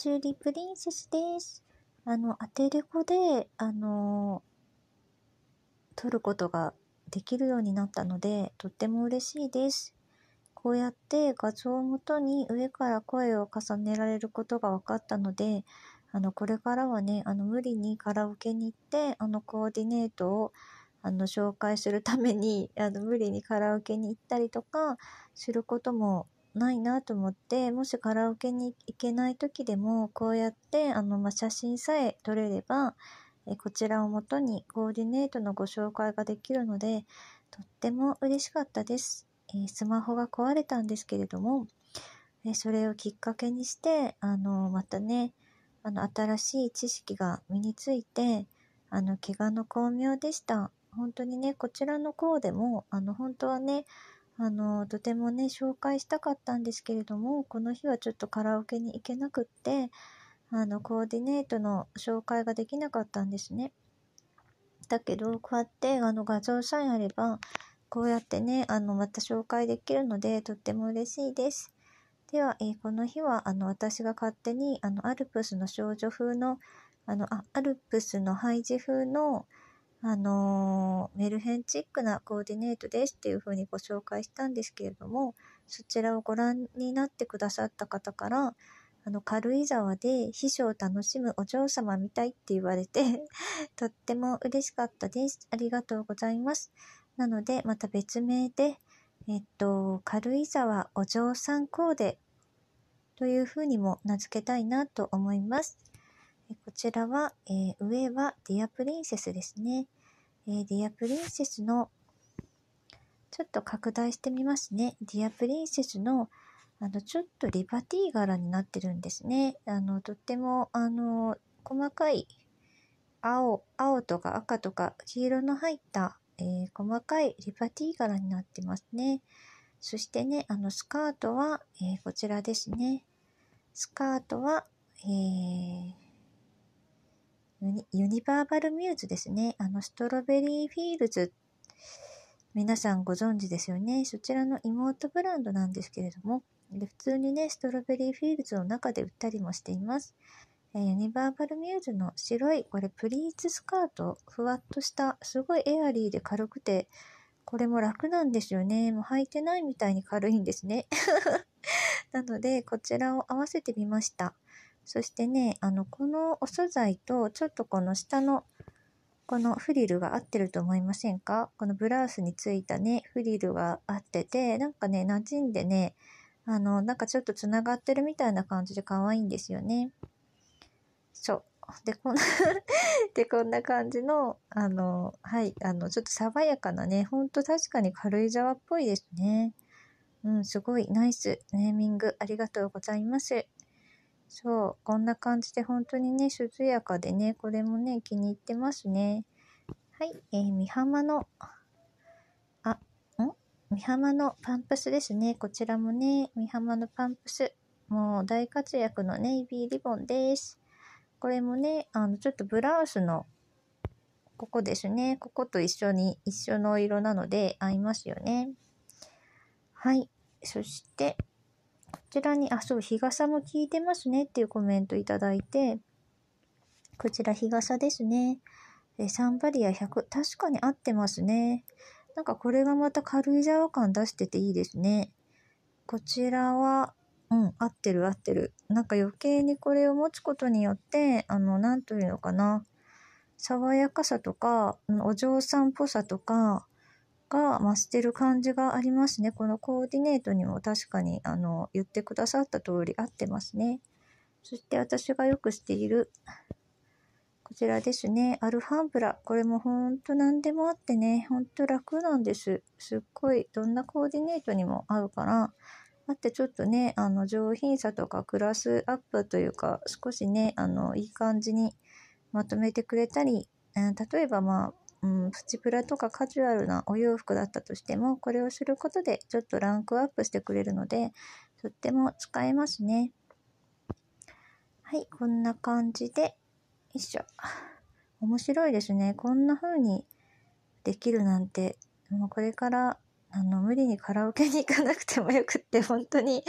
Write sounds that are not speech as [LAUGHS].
チューリプリンセスです。あの、アテレコで、あの、撮ることができるようになったので、とっても嬉しいです。こうやって画像をもとに上から声を重ねられることが分かったので、あの、これからはね、あの、無理にカラオケに行って、あの、コーディネートを、あの、紹介するために、あの、無理にカラオケに行ったりとかすることもないなと思って、もしカラオケに行けない時でも、こうやって、あの、まあ、写真さえ撮れれば、えこちらをもとにコーディネートのご紹介ができるので、とっても嬉しかったです。えスマホが壊れたんですけれども、えそれをきっかけにして、あの、またね、あの、新しい知識が身について、あの、怪我の巧妙でした。本当にね、こちらのコーデも、あの、本当はね、あの、とてもね、紹介したかったんですけれども、この日はちょっとカラオケに行けなくって、あの、コーディネートの紹介ができなかったんですね。だけど、こうやって、あの、画像さえあれば、こうやってね、あの、また紹介できるので、とっても嬉しいです。では、えー、この日は、あの、私が勝手に、あの、アルプスの少女風の、あの、あアルプスのハイジ風の、あのメルヘンチックなコーディネートですっていうふうにご紹介したんですけれどもそちらをご覧になってくださった方からあの軽井沢で秘書を楽しむお嬢様みたいって言われて [LAUGHS] とっても嬉しかったですありがとうございますなのでまた別名でえっと軽井沢お嬢さんコーデというふうにも名付けたいなと思いますこちらは、えー、上はディアプリンセスですね。えー、ディアプリンセスの、ちょっと拡大してみますね。ディアプリンセスの、あの、ちょっとリバティ柄になってるんですね。あの、とっても、あの、細かい青、青とか赤とか黄色の入った、えー、細かいリバティ柄になってますね。そしてね、あの、スカートは、えー、こちらですね。スカートは、えーユニバーバルミューズですね。あの、ストロベリーフィールズ。皆さんご存知ですよね。そちらの妹ブランドなんですけれども、で普通にね、ストロベリーフィールズの中で売ったりもしています。えユニバーバルミューズの白い、これプリーツスカート、ふわっとした、すごいエアリーで軽くて、これも楽なんですよね。もう履いてないみたいに軽いんですね。[LAUGHS] なので、こちらを合わせてみました。そしてね、あの、このお素材と、ちょっとこの下の、このフリルが合ってると思いませんかこのブラウスについたね、フリルが合ってて、なんかね、馴染んでね、あの、なんかちょっと繋がってるみたいな感じで可愛いんですよね。そう。で、こんな [LAUGHS] で、こんな感じの、あの、はい、あの、ちょっと爽やかなね、ほんと確かに軽井沢っぽいですね。うん、すごいナイスネーミングありがとうございます。そう、こんな感じで本当にね、涼やかでね、これもね、気に入ってますね。はい、えー、美浜の、あ、ん美浜のパンプスですね。こちらもね、美浜のパンプス。もう大活躍のネイビーリボンです。これもね、あの、ちょっとブラウスの、ここですね。ここと一緒に、一緒の色なので合いますよね。はい。そして、こちらに、あ、そう、日傘も効いてますねっていうコメントいただいて、こちら日傘ですね。えサンバリア100。確かに合ってますね。なんかこれがまた軽井沢感出してていいですね。こちらは、うん、合ってる合ってる。なんか余計にこれを持つことによって、あの、なんというのかな。爽やかさとか、お嬢さんっぽさとか、が増してる感じがありますね。このコーディネートにも確かにあの言ってくださった通り合ってますね。そして私がよくしているこちらですね。アルファンブラ。これもほんと何でもあってね、ほんと楽なんです。すっごい、どんなコーディネートにも合うから、あってちょっとね、あの、上品さとかクラスアップというか、少しね、あの、いい感じにまとめてくれたり、うん、例えばまあ、うん、プチプラとかカジュアルなお洋服だったとしても、これをすることでちょっとランクアップしてくれるので、とっても使えますね。はい、こんな感じで、よいしょ。面白いですね。こんな風にできるなんて、もうこれから、あの、無理にカラオケに行かなくてもよくって、本当に、